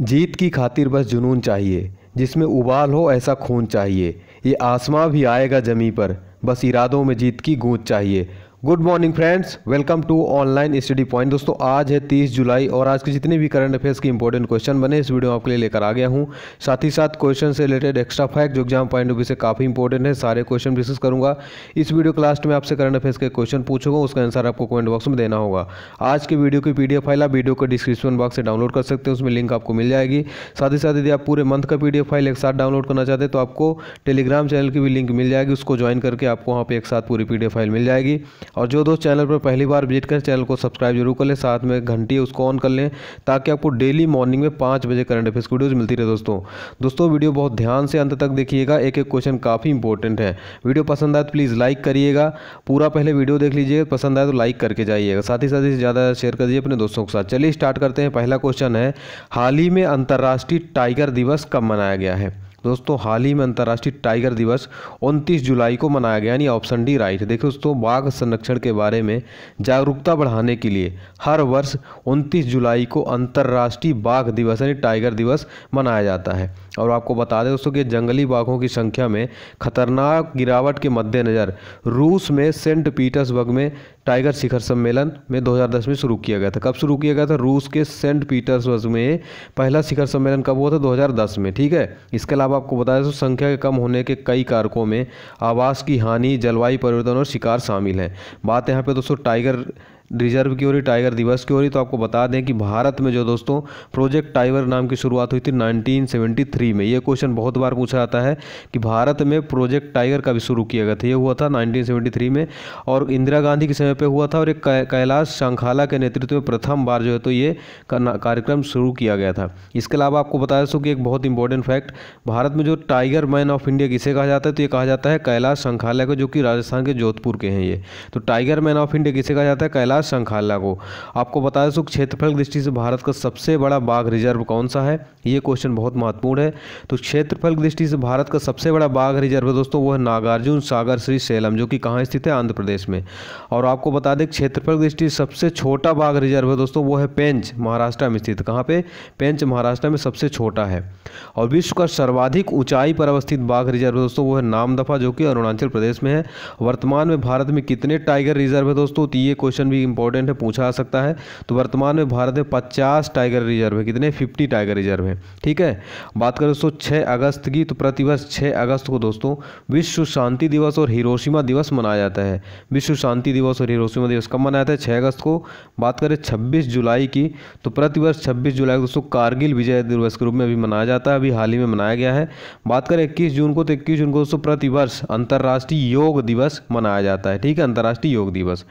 जीत की खातिर बस जुनून चाहिए जिसमें उबाल हो ऐसा खून चाहिए ये आसमां भी आएगा जमी पर बस इरादों में जीत की गूंज चाहिए good morning friends welcome to online study point दोस्तों आज है 30 जुलाई और आज के जितने भी करंट अफेयर्स के इंपॉर्टेंट क्वेश्चन बने इस वीडियो में आपके लिए लेकर आ गया हूं साथ ही साथ क्वेश्चन से रिलेटेड एक्स्ट्रा फैक्ट जो एग्जाम पॉइंट ऑफ व्यू से काफ़ी इंपॉर्टेंट है सारे क्वेश्चन डिस्कस करूंगा इस वीडियो क्लास्ट में आपसे करंट अफेयर्स के क्वेश्चन पूछूंगा उसका आंसर आपको कमेंट बॉक्स में देना होगा आज के वीडियो की पी फाइल आप वीडियो को डिस्क्रिप्शन बॉक्स से डाउनलोड कर सकते हैं उसमें लिंक आपको मिल जाएगी साथ ही साथ यदि आप पूरे मंथ का पी फाइल एक साथ डाउनलोड करना चाहते हैं तो आपको टेलीग्राम चैनल की भी लिंक मिल जाएगी उसको ज्वाइन करके आपको वहाँ पर एक साथ पूरी पी फाइल मिल जाएगी और जो दोस्त चैनल पर पहली बार विजिट करें चैनल को सब्सक्राइब जरूर कर लें साथ में घंटी उसको ऑन कर लें ताकि आपको डेली मॉर्निंग में पाँच बजे करंट अफेयर्स की वीडियोज़ मिलती रहे दोस्तों दोस्तों वीडियो बहुत ध्यान से अंत तक देखिएगा एक एक क्वेश्चन काफ़ी इंपॉर्टेंट है वीडियो पसंद आए तो प्लीज़ लाइक करिएगा पूरा पहले वीडियो देख लीजिए पसंद आए तो लाइक करके जाइएगा साथ ही साथ इसे ज़्यादा शेयर कर दीजिए अपने दोस्तों के साथ चलिए स्टार्ट करते हैं पहला क्वेश्चन है हाल ही में अंतर्राष्ट्रीय टाइगर दिवस कब मनाया गया है दोस्तों हाल ही में अंतर्राष्ट्रीय टाइगर दिवस 29 जुलाई को मनाया गया यानी ऑप्शन डी राइट देखिए दोस्तों बाघ संरक्षण के बारे में जागरूकता बढ़ाने के लिए हर वर्ष 29 जुलाई को अंतर्राष्ट्रीय बाघ दिवस यानी टाइगर दिवस मनाया जाता है और आपको बता दें दोस्तों कि जंगली बाघों की संख्या में खतरनाक गिरावट के मद्देनज़र रूस में सेंट पीटर्सबर्ग में टाइगर शिखर सम्मेलन में 2010 में शुरू किया गया था कब शुरू किया गया था रूस के सेंट पीटर्सबर्ग में पहला शिखर सम्मेलन कब हुआ था 2010 में ठीक है इसके अलावा आपको बता दें तो संख्या के कम होने के कई कारकों में आवास की हानि जलवायु परिवर्तन और शिकार शामिल हैं बात यहाँ पर दोस्तों टाइगर रिजर्व की हो रही टाइगर दिवस की हो रही तो आपको बता दें कि भारत में जो दोस्तों प्रोजेक्ट टाइगर नाम की शुरुआत हुई थी 1973 में ये क्वेश्चन बहुत बार पूछा जाता है कि भारत में प्रोजेक्ट टाइगर का भी शुरू किया गया था ये हुआ था 1973 में और इंदिरा गांधी के समय पर हुआ था और एक कैलाश शंखाला के नेतृत्व में प्रथम बार जो है तो ये कार्यक्रम शुरू किया गया था इसके अलावा आपको बता दें कि एक बहुत इंपॉर्टेंट फैक्ट भारत में जो टाइगर मैन ऑफ इंडिया किसे कहा जाता है तो ये कहा जाता है कैलाश शंखाला को जो कि राजस्थान के जोधपुर के हैं ये तो टाइगर मैन ऑफ इंडिया किसे कहा जाता है कैलाश जिला शंखाला को आपको बता दें क्षेत्रफल दृष्टि से भारत का सबसे बड़ा बाघ रिजर्व कौन सा है ये क्वेश्चन बहुत महत्वपूर्ण है तो क्षेत्रफल दृष्टि से भारत का सबसे बड़ा बाघ रिजर्व है दोस्तों वो है नागार्जुन सागर श्री सेलम जो कि कहाँ स्थित है आंध्र प्रदेश में और आपको बता दें क्षेत्रफल दृष्टि सबसे छोटा बाघ रिजर्व है दोस्तों वो है पेंच महाराष्ट्र में स्थित कहाँ पे पेंच महाराष्ट्र में सबसे छोटा है और विश्व का सर्वाधिक ऊंचाई पर अवस्थित बाघ रिजर्व दोस्तों वो है नामदफा जो कि अरुणाचल प्रदेश में है वर्तमान में भारत में कितने टाइगर रिजर्व है दोस्तों तो ये क्वेश्चन भी इंपॉर्टेंट है पूछा आ सकता है तो वर्तमान में भारत में पचास टाइगर रिजर्व है कितने फिफ्टी टाइगर रिजर्व है ठीक है बात करें दोस्तों छः अगस्त की तो प्रतिवर्ष छः अगस्त को दोस्तों विश्व शांति दिवस और हिरोशिमा दिवस मनाया जाता है विश्व शांति दिवस और हिरोशिमा दिवस कब मनाया जाता है छः अगस्त को बात करें छब्बीस जुलाई की तो प्रतिवर्ष छब्बीस जुलाई को दोस्तों कारगिल विजय दिवस के रूप में अभी मनाया जाता है अभी हाल ही में मनाया गया है बात करें इक्कीस जून को तो इक्कीस जून को दोस्तों प्रतिवर्ष अंतर्राष्ट्रीय योग दिवस मनाया जाता है ठीक है अंतर्राष्ट्रीय योग दिवस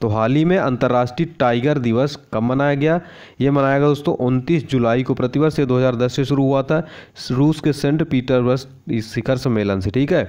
तो हाल ही में अंतर्राष्ट्रीय टाइगर दिवस कब मनाया गया ये मनाया गया दोस्तों उनतीस जुलाई को प्रतिवर्ष ये 2010 से शुरू हुआ था रूस के सेंट पीटरबर्ग शिखर सम्मेलन से ठीक है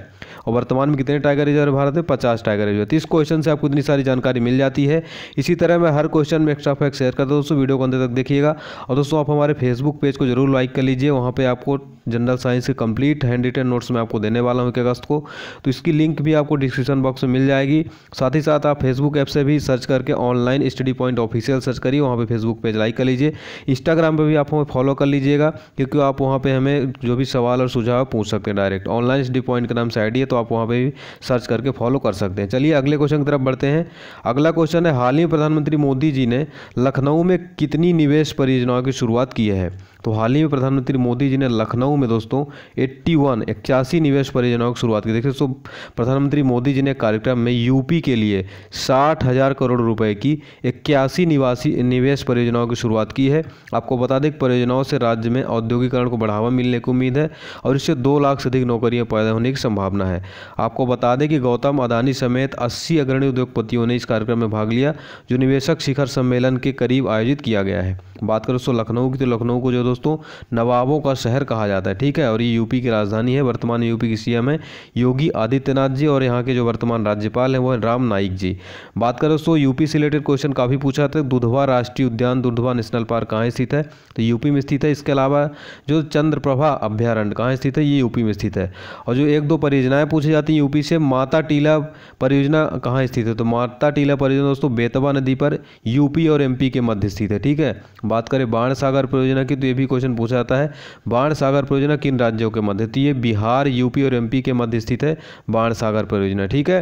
और वर्तमान में कितने टाइगर रिजर्व भारत में पचास टाइगर रिजर्व तो इस क्वेश्चन से आपको इतनी सारी जानकारी मिल जाती है इसी तरह मैं हर क्वेश्चन में एक्स्ट्रा फैक्ट शेयर करता हूँ दोस्तों वीडियो को अंदर तक देखिएगा और दोस्तों आप हमारे फेसबुक पेज को जरूर लाइक कर लीजिए वहाँ पर आपको जनरल साइंस के कंप्लीट हैंड रिटन नोट्स मैं आपको देने वाला हूँ एक अगस्त को तो इसकी लिंक भी आपको डिस्क्रिप्शन बॉक्स में मिल जाएगी साथ ही साथ आप फेसबुक ऐप से भी सर्च करके online study point official search करिए वहाँ पर पे फेसबुक पेज लाइक कर लीजिए इंस्टाग्राम पर भी आप हमें फॉलो कर लीजिएगा क्योंकि आप वहाँ पर हमें जो भी सवाल और सुझाव पूछ सकते हैं डायरेक्ट ऑनलाइन स्टडी पॉइंट के नाम से आई है तो आप वहाँ पर भी सर्च करके फॉलो कर सकते हैं चलिए अगले क्वेश्चन की तरफ बढ़ते हैं अगला क्वेश्चन है हाल ही प्रधानमंत्री मोदी जी ने लखनऊ में कितनी निवेश परियोजनाओं की शुरुआत की है तो हाल ही में प्रधानमंत्री मोदी जी ने लखनऊ में दोस्तों 81 इक्यासी निवेश परियोजनाओं की शुरुआत की देखिए तो प्रधानमंत्री मोदी जी ने कार्यक्रम में यूपी के लिए साठ हज़ार हजार करोड़ रुपए की इक्यासी निवासी निवेश परियोजनाओं की शुरुआत की है आपको बता दें परियोजनाओं से राज्य में औद्योगिकरण को बढ़ावा मिलने की उम्मीद है और इससे दो लाख से अधिक नौकरियां पैदा होने की संभावना है आपको बता दें कि गौतम अदानी समेत अस्सी अग्रणी उद्योगपतियों ने इस कार्यक्रम में भाग लिया जो निवेशक शिखर सम्मेलन के करीब आयोजित किया गया है बात करें दोस्तों लखनऊ की तो लखनऊ को जो दोस्तों नवाबों का शहर कहा जाता है ठीक है और ये यूपी की राजधानी है वर्तमान यूपी की सीएम है योगी आदित्यनाथ जी और यहाँ के जो वर्तमान राज्यपाल हैं वो है राम नाइक जी बात करें दोस्तों यूपी से रिलेटेड क्वेश्चन काफ़ी पूछा था दुधवा राष्ट्रीय उद्यान दुधवा नेशनल पार्क कहाँ स्थित है तो यूपी में स्थित है इसके अलावा जो चंद्रप्रभा अभ्यारण्य कहाँ स्थित है ये यूपी में स्थित है और जो एक दो परियोजनाएँ पूछी जाती हैं यूपी से माता टीला परियोजना कहाँ स्थित है तो माता टीला परियोजना दोस्तों बेतवा नदी पर यूपी और एमपी के मध्य स्थित है ठीक है बात करें बाण सागर परियोजना की तो ये भी क्वेश्चन पूछा जाता है बाण सागर परियोजना किन राज्यों के मध्य तो ये बिहार यूपी और एमपी के मध्य स्थित है बाण सागर परियोजना ठीक है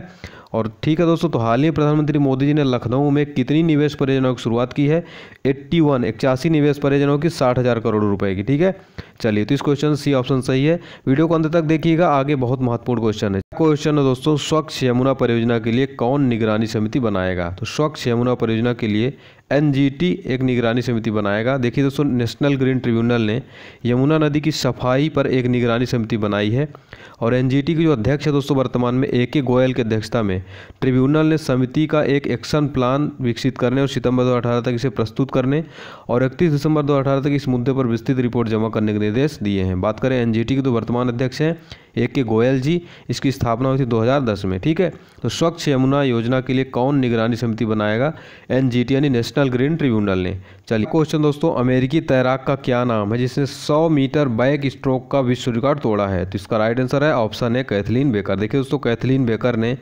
और ठीक है दोस्तों तो हाल ही प्रधानमंत्री मोदी जी ने लखनऊ में कितनी निवेश परियोजनाओं की शुरुआत की है एट्टी वन इक्यासी निवेश परियोजनाओं की साठ हज़ार करोड़ रुपए की ठीक है चलिए तो इस क्वेश्चन सी ऑप्शन सही है वीडियो को अंत तक देखिएगा आगे बहुत महत्वपूर्ण क्वेश्चन है क्वेश्चन है दोस्तों स्वच्छ यमुना परियोजना के लिए कौन निगरानी समिति बनाएगा तो स्वच्छ यमुना परियोजना के लिए एनजीटी एक निगरानी समिति बनाएगा देखिए दोस्तों नेशनल ग्रीन ट्रिब्यूनल ने यमुना नदी की सफाई पर एक निगरानी समिति बनाई है और एनजीटी के जो अध्यक्ष है दोस्तों वर्तमान में ए के गोयल की अध्यक्षता में ट्रिब्यूनल ने समिति का एक एक्शन प्लान विकसित करने और सितंबर दो तक इसे प्रस्तुत करने और इकतीस दिसंबर दो तक इस मुद्दे पर विस्तृत रिपोर्ट जमा करने के निर्देश दिए हैं बात करें एन के जो वर्तमान अध्यक्ष हैं ए के गोयल जी इसकी स्थापना हुई थी 2010 में ठीक है तो स्वच्छ यमुना योजना के लिए कौन निगरानी समिति बनाएगा एन यानी नेशनल नेशनल ग्रीन ट्रिब्यूनल ने चलिए क्वेश्चन दोस्तों अमेरिकी तैराक का क्या नाम है जिसने 100 मीटर बैक स्ट्रोक का विश्व रिकॉर्ड तोड़ा है तो इसका राइट आंसर है ऑप्शन है कैथलीन बेकर देखिए दोस्तों कैथलीन बेकर ने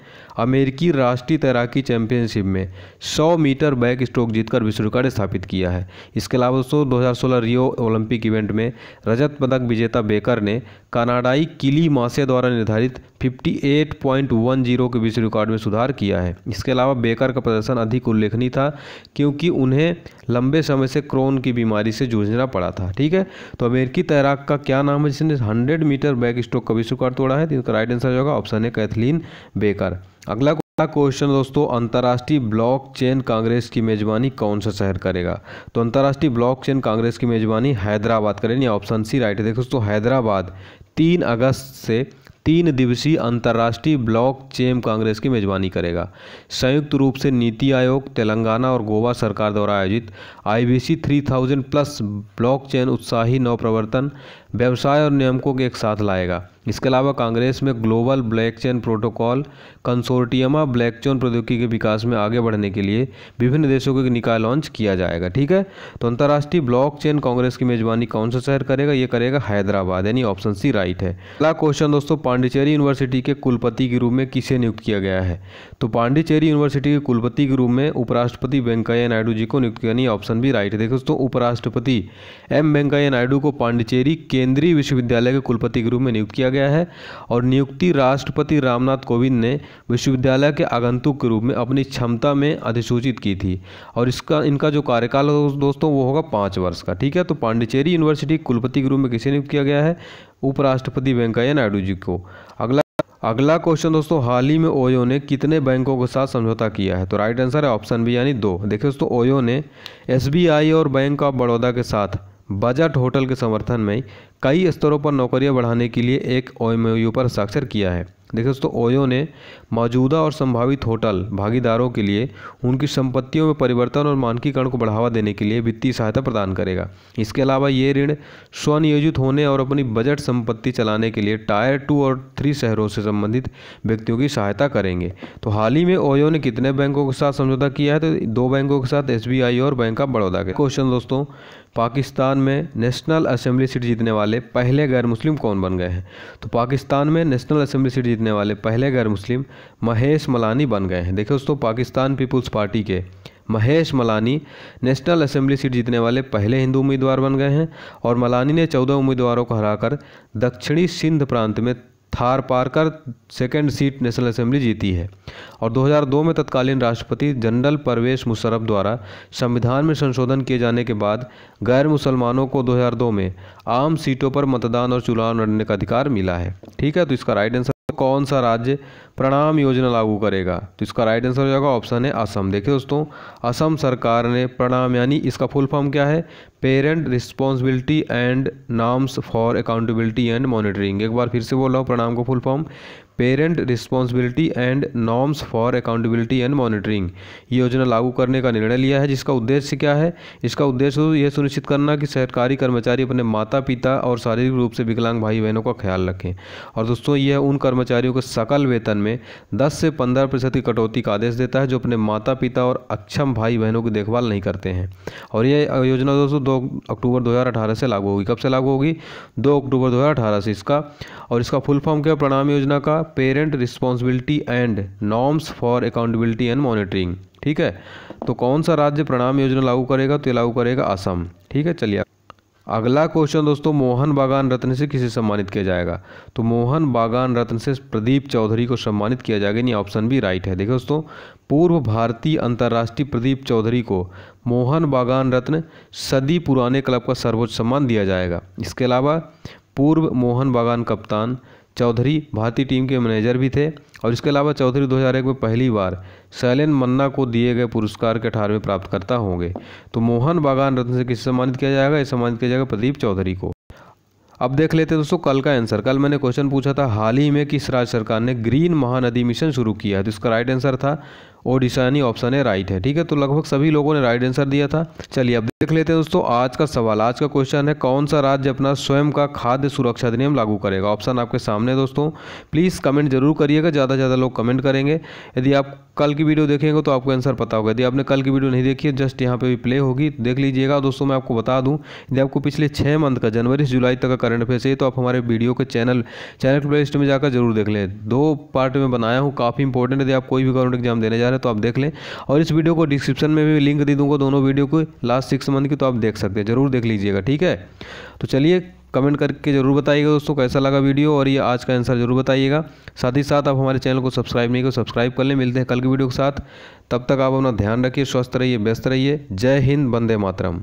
अमेरिकी राष्ट्रीय तैराकी चैंपियनशिप में सौ मीटर बैक स्ट्रोक जीतकर विश्व रिकॉर्ड स्थापित किया है इसके अलावा दोस्तों दो रियो ओलंपिक इवेंट में रजत पदक विजेता बेकर ने कनाडाई किली मासे द्वारा निर्धारित 58.10 के विश्व रिकॉर्ड में सुधार किया है इसके अलावा बेकर का प्रदर्शन अधिक उल्लेखनीय था क्योंकि कि उन्हें लंबे समय से क्रोन की बीमारी से जूझना पड़ा था ठीक है तो अमेरिकी तैराक का क्या नाम है जिसने हंड्रेड मीटर बैक स्ट्रोक का विश्व रिकॉर्ड तोड़ा है तो इनका राइट आंसर होगा ऑप्शन है कैथलीन बेकर अगला क्वेश्चन दोस्तों अंतर्राष्ट्रीय ब्लॉक चेन कांग्रेस की मेजबानी कौन सा शहर करेगा तो अंतर्राष्ट्रीय ब्लॉक चेन कांग्रेस की मेजबानी हैदराबाद करें ऑप्शन सी राइट है देखो दोस्तों हैदराबाद तीन अगस्त से तीन दिवसीय अंतर्राष्ट्रीय ब्लॉक चेम कांग्रेस की मेजबानी करेगा संयुक्त रूप से नीति आयोग तेलंगाना और गोवा सरकार द्वारा आयोजित आईबीसी 3000 प्लस ब्लॉक चेन उत्साही नवप्रवर्तन व्यवसाय और नियमकों के एक साथ लाएगा इसके अलावा कांग्रेस में ग्लोबल ब्लैक चेन प्रोटोकॉल कंसोर्टियमा ब्लैक चेन प्रौद्योगिकी के विकास में आगे बढ़ने के लिए विभिन्न देशों के निकाय लॉन्च किया जाएगा ठीक है तो अंतर्राष्ट्रीय ब्लॉक चेन कांग्रेस की मेजबानी कौन सा शहर करेगा ये करेगा हैदराबाद यानी ऑप्शन सी राइट है अगला क्वेश्चन दोस्तों पांडिचेरी यूनिवर्सिटी के कुलपति के रूप में किसे नियुक्त किया गया है तो पांडिचेरी यूनिवर्सिटी के कुलपति के रूप में उपराष्ट्रपति वेंकैया नायडू जी को नियुक्त किया ऑप्शन भी राइट है देखो दोस्तों उपराष्ट्रपति एम वेंकैया नायडू को पांडिचेरी के केंद्रीय विश्वविद्यालय के कुलपति के रूप में नियुक्त किया गया है और नियुक्ति राष्ट्रपति रामनाथ कोविंद ने विश्वविद्यालय के आगंतुक के रूप में अपनी क्षमता में अधिसूचित की थी और इसका इनका जो कार्यकाल दोस्तों वो होगा पाँच वर्ष का ठीक है तो पांडिचेरी यूनिवर्सिटी कुलपति के रूप में किसे नियुक्त किया गया है उपराष्ट्रपति वेंकैया नायडू जी को अगला अगला क्वेश्चन दोस्तों हाल ही में ओयो ने कितने बैंकों के साथ समझौता किया है तो राइट आंसर है ऑप्शन बी यानी दो देखिए दोस्तों ओयो ने एसबीआई और बैंक ऑफ बड़ौदा के साथ बजट होटल के समर्थन में कई स्तरों पर नौकरियां बढ़ाने के लिए एक ओ पर हस्ताक्षर किया है देखिए दोस्तों ओयो ने मौजूदा और संभावित होटल भागीदारों के लिए उनकी संपत्तियों में परिवर्तन और मानकीकरण को बढ़ावा देने के लिए वित्तीय सहायता प्रदान करेगा इसके अलावा ये ऋण स्वनियोजित होने और अपनी बजट संपत्ति चलाने के लिए टायर टू और थ्री शहरों से संबंधित व्यक्तियों की सहायता करेंगे तो हाल ही में ओयो ने कितने बैंकों के साथ समझौता किया है तो दो बैंकों के साथ एस और बैंक ऑफ बड़ौदा के क्वेश्चन दोस्तों पाकिस्तान में नेशनल असेंबली सीट जीतने वाले पहले गैर मुस्लिम कौन बन गए हैं तो पाकिस्तान में नेशनल असेंबली सीट जीतने वाले पहले गैर मुस्लिम महेश मलानी बन गए हैं देखिए दोस्तों पाकिस्तान पीपुल्स पार्टी के Mahesh Malani National Assembly seat जीतने वाले पहले हिंदू उम्मीदवार बन गए हैं और मलानी ने चौदह उम्मीदवारों को हराकर दक्षिणी सिंध प्रांत में थार पार कर सेकेंड सीट नेशनल असेंबली जीती है और 2002 में तत्कालीन राष्ट्रपति जनरल परवेश मुशर्रफ द्वारा संविधान में संशोधन किए जाने के बाद गैर मुसलमानों को 2002 में आम सीटों पर मतदान और चुनाव लड़ने का अधिकार मिला है ठीक है तो इसका राइट आंसर कौन सा राज्य प्रणाम योजना लागू करेगा तो इसका राइट आंसर हो जाएगा ऑप्शन है असम देखिए दोस्तों असम सरकार ने प्रणाम यानी इसका फुल फॉर्म क्या है parent responsibility and norms for accountability and monitoring एक बार फिर से बोल रहा हूँ प्रणाम का full form parent responsibility and norms for accountability and monitoring ये योजना लागू करने का निर्णय लिया है जिसका उद्देश्य क्या है इसका उद्देश्य तो यह सुनिश्चित करना कि सरकारी कर्मचारी अपने माता पिता और शारीरिक रूप से विकलांग भाई बहनों का ख्याल रखें और दोस्तों यह उन कर्मचारियों के सकल वेतन में 10 से 15 प्रतिशत की कटौती का आदेश देता है जो अपने माता पिता और अक्षम भाई बहनों की देखभाल नहीं करते हैं और यह योजना दोस्तों दो अक्टूबर दो से लागू होगी कब से लागू होगी दो अक्टूबर दो से इसका और इसका फुल फॉर्म क्या प्रणाम योजना का parent responsibility and norms for accountability and monitoring ठीक है तो कौन सा राज्य प्रणाम योजना लागू करेगा तो ये लागू करेगा असम ठीक है चलिए अगला क्वेश्चन दोस्तों मोहन बागान रत्न से किसे सम्मानित किया जाएगा तो मोहन बागान रत्न से प्रदीप चौधरी को सम्मानित किया जाएगा यानी ऑप्शन भी राइट है देखिए दोस्तों पूर्व भारतीय अंतर्राष्ट्रीय प्रदीप चौधरी को मोहन बागान रत्न सदी पुराने क्लब का सर्वोच्च सम्मान दिया जाएगा इसके अलावा पूर्व मोहन बागान कप्तान चौधरी भारतीय टीम के मैनेजर भी थे और इसके अलावा चौधरी 2001 में पहली बार शैलेन मन्ना को दिए गए पुरस्कार के अठारहवें प्राप्तकर्ता होंगे तो मोहन बागान रत्न से किस सम्मानित किया जाएगा इस सम्मानित किया जाएगा प्रदीप चौधरी को अब देख लेते हैं दोस्तों कल का आंसर कल मैंने क्वेश्चन पूछा था हाल ही में किस राज्य सरकार ने ग्रीन महानदी मिशन शुरू किया है तो इसका राइट आंसर था ओडिशा यानी ऑप्शन है राइट है ठीक है तो लगभग सभी लोगों ने राइट आंसर दिया था चलिए अब देख लेते हैं दोस्तों आज का सवाल आज का क्वेश्चन है कौन सा राज्य अपना स्वयं का खाद्य सुरक्षा अधिनियम लागू करेगा ऑप्शन आपके सामने दोस्तों प्लीज़ कमेंट जरूर करिएगा ज़्यादा से ज़्यादा लोग कमेंट करेंगे यदि आप कल की वीडियो देखेंगे तो आपको आंसर पता होगा यदि आपने कल की वीडियो नहीं देखी है जस्ट यहाँ पे भी प्ले होगी देख लीजिएगा दोस्तों मैं आपको बता दूँ यदि आपको पिछले छः मंथ का जनवरी से जुलाई तक का करंट अफेयर चाहिए तो आप हमारे वीडियो के चैनल चैनल प्ले लिस्ट में जाकर जरूर देख लें दो पार्ट में बनाया हूँ काफ़ी इंपॉर्टेंट यदि आप कोई भी गवर्नमेंट एग्जाम देने जा जा रहा है तो आप देख लें और इस वीडियो को डिस्क्रिप्शन में भी लिंक दे दूँगा दोनों वीडियो को लास्ट सिक्स मंथ की तो आप देख सकते हैं ज़रूर देख लीजिएगा ठीक है तो चलिए कमेंट करके ज़रूर बताइएगा दोस्तों कैसा लगा वीडियो और ये आज का आंसर ज़रूर बताइएगा साथ ही साथ आप हमारे चैनल को सब्सक्राइब नहीं करो तो सब्सक्राइब कर लें मिलते हैं कल की वीडियो के साथ तब तक आप अपना ध्यान रखिए स्वस्थ रहिए व्यस्त रहिए जय हिंद बंदे मातरम